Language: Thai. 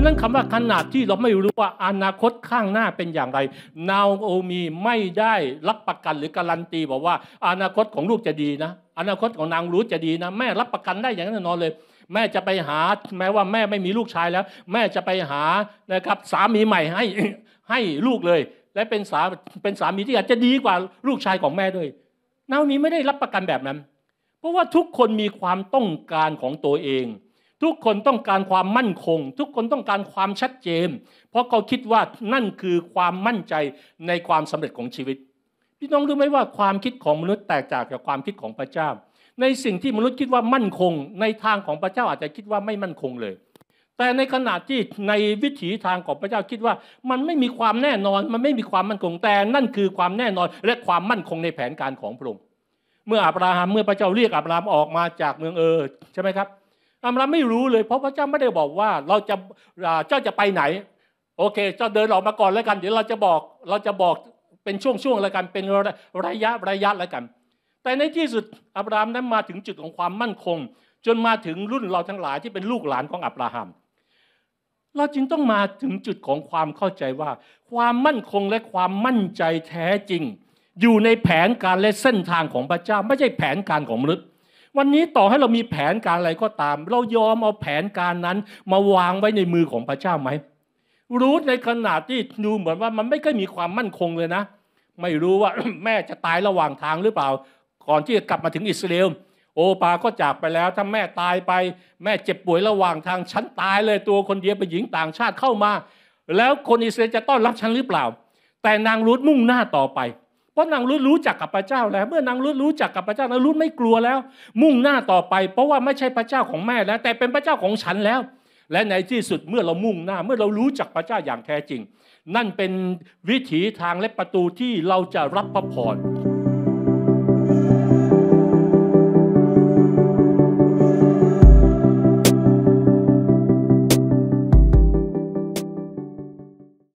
ังนั้นคำว่าขนาดที่เราไม่รู้ว่าอนาคตข้างหน้าเป็นอย่างไรนาโอมีไม่ได้รับประกันหรือการันตีบอกว่า อนาคตของลูกจะดีนะอนาคตของนางรู้จะดีนะ แม่รับประกันได้อย่างแน่นอนเลย แม่จะไปหาแม้ว่าแม่ไม่มีลูกชายแล้ว แม่จะไปหานะครับ สามีใหม่ให้ให้ลูกเลย และเป็นสาเป็นสามีที่อาจจะดีกว่าลูกชายของแม่ด้วยนาโอมีไม่ได้รับประกันแบบนั้นเพราะว่าทุกคนมีความต้องการของตัวเองทุกคนต้องการความมั่นคง ทุกคนต้องการความชัดเจนเพราะเขาคิดว่านั่นคือความมั่นใจในความสำเร็จของชีวิตพี่น้องรู้ไหมว่าความคิดของมนุษย์แตกต่างจากความคิดของพระเจ้า ในสิ่งที่มนุษย์คิดว่ามั่นคงในทางของพระเจ้าอาจจะคิดว่าไม่มั่นคงเลย แต่ในขณะที่ในวิถีทางของพระเจ้าคิดว่ามันไม่มีความแน่นอน มันไม่มีความมั่นคงแต่ นั่นคือความแน่นอนและความมั่นคงในแผนการของพระองค์เมื่ออับราฮัมเมื่อพระเจ้าเรียกอับราฮัมออกมาจากเมืองเออใช่ไหมครับอัมรัมไม่รู้เลยเพราะพระเจ้าไม่ได้บอกว่าเราจะเจ้าจะไปไหนโอเคเจ้าเดินออกมาก่อนแล้วกันเดี๋ยวเราจะบอกเราจะบอกเป็นช่วงๆแล้วกันเป็นระยะระยะแล้วกัน แต่ในที่สุดอับรามนั้นมาถึงจุดของความมั่นคง จนมาถึงรุ่นเราทั้งหลายที่เป็นลูกหลานของอับราฮัมเราจึงต้องมาถึงจุดของความเข้าใจว่าความมั่นคงและความมั่นใจแท้จริง อยู่ในแผนการและเส้นทางของพระเจ้าไม่ใช่แผนการของมนุษย์วันนี้ต่อให้เรามีแผนการอะไรก็ตาม เรายอมเอาแผนการนั้นมาวางไว้ในมือของพระเจ้าไหมรู้ในขณะที่ดูเหมือนว่ามันไม่เคยมีความมั่นคงเลยนะ ไม่รู้ว่าแม่จะตายระหว่างทางหรือเปล่าก่อนที่จะกลับมาถึงอิสราเอลโอปาก็จากไปแล้ว ถ้าแม่ตายไป แม่เจ็บป่วยระหว่างทางฉันตายเลยตัวคนเดียวเป็นหญิงต่างชาติเข้ามา แล้วคนอิสราเอลจะต้อนรับฉันหรือเปล่า แต่นางรูธมุ่งหน้าต่อไปเพราะนางรุดรู้จักกับพระเจ้าแล้วเมื่อนางรุดรู้จักกับพระเจ้านางรุดไม่กลัวแล้ว มุ่งหน้าต่อไปเพราะว่าไม่ใช่พระเจ้าของแม่แล้ว แต่เป็นพระเจ้าของฉันแล้ว และในที่สุดเมื่อเรามุ่งหน้าเมื่อเรารู้จักพระเจ้าอย่างแท้จริง นั่นเป็นวิถีทางและประตูที่เราจะรับพระพร